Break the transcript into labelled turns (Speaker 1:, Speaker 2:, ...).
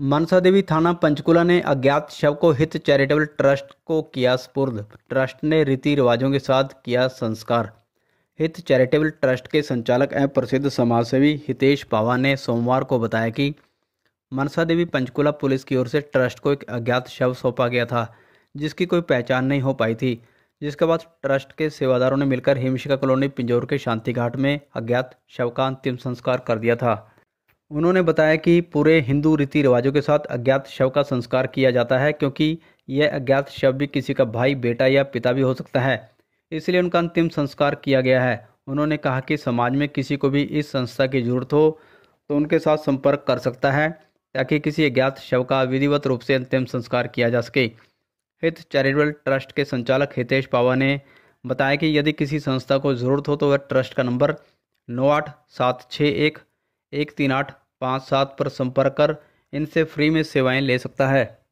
Speaker 1: मनसा देवी थाना पंचकुला ने अज्ञात शव को हित चैरिटेबल ट्रस्ट को किया सुपुर्द ट्रस्ट ने रीति रिवाजों के साथ किया संस्कार हित चैरिटेबल ट्रस्ट के संचालक एवं प्रसिद्ध समाजसेवी हितेश पावा ने सोमवार को बताया कि मनसा देवी पंचकुला पुलिस की ओर से ट्रस्ट को एक अज्ञात शव सौंपा गया था जिसकी कोई पहचान नहीं हो पाई थी जिसके बाद ट्रस्ट के सेवादारों ने मिलकर हिमशिका कॉलोनी पिंजौर के शांति घाट में अज्ञात शव का अंतिम संस्कार कर दिया था उन्होंने बताया कि पूरे हिंदू रीति रिवाजों के साथ अज्ञात शव का संस्कार किया जाता है क्योंकि यह अज्ञात शव भी किसी का भाई बेटा या पिता भी हो सकता है इसलिए उनका अंतिम संस्कार किया गया है उन्होंने कहा कि समाज में किसी को भी इस संस्था की जरूरत हो तो उनके साथ संपर्क कर सकता है ताकि किसी अज्ञात शव का विधिवत रूप से अंतिम संस्कार किया जा सके हित चैरिटेबल ट्रस्ट के संचालक हितेश पावा ने बताया कि यदि किसी संस्था को ज़रूरत हो तो वह ट्रस्ट का नंबर नौ आठ सात छः एक एक तीन आठ पाँच सात पर संपर्क कर इनसे फ्री में सेवाएं ले सकता है